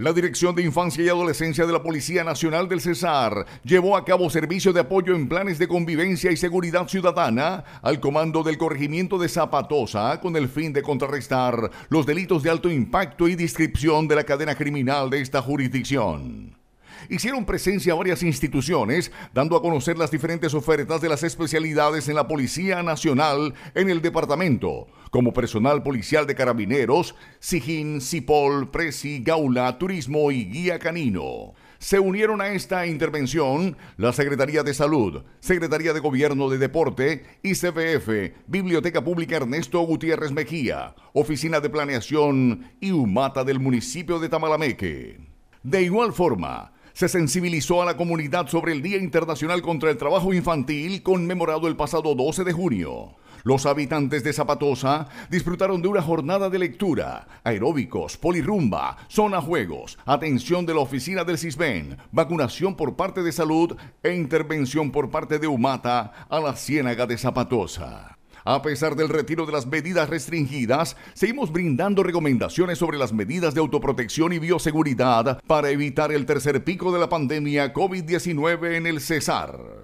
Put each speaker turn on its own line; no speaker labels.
La Dirección de Infancia y Adolescencia de la Policía Nacional del Cesar llevó a cabo servicio de apoyo en planes de convivencia y seguridad ciudadana al comando del corregimiento de Zapatosa con el fin de contrarrestar los delitos de alto impacto y descripción de la cadena criminal de esta jurisdicción hicieron presencia varias instituciones, dando a conocer las diferentes ofertas de las especialidades en la Policía Nacional en el departamento, como personal policial de carabineros, Sijín, Cipol, Presi, Gaula, Turismo y Guía Canino. Se unieron a esta intervención la Secretaría de Salud, Secretaría de Gobierno de Deporte, ICBF, Biblioteca Pública Ernesto Gutiérrez Mejía, Oficina de Planeación y Humata del municipio de Tamalameque. De igual forma, se sensibilizó a la comunidad sobre el Día Internacional contra el Trabajo Infantil conmemorado el pasado 12 de junio. Los habitantes de Zapatosa disfrutaron de una jornada de lectura, aeróbicos, polirrumba, zona juegos, atención de la oficina del CISBEN, vacunación por parte de salud e intervención por parte de UMATA a la ciénaga de Zapatosa. A pesar del retiro de las medidas restringidas, seguimos brindando recomendaciones sobre las medidas de autoprotección y bioseguridad para evitar el tercer pico de la pandemia COVID-19 en el Cesar.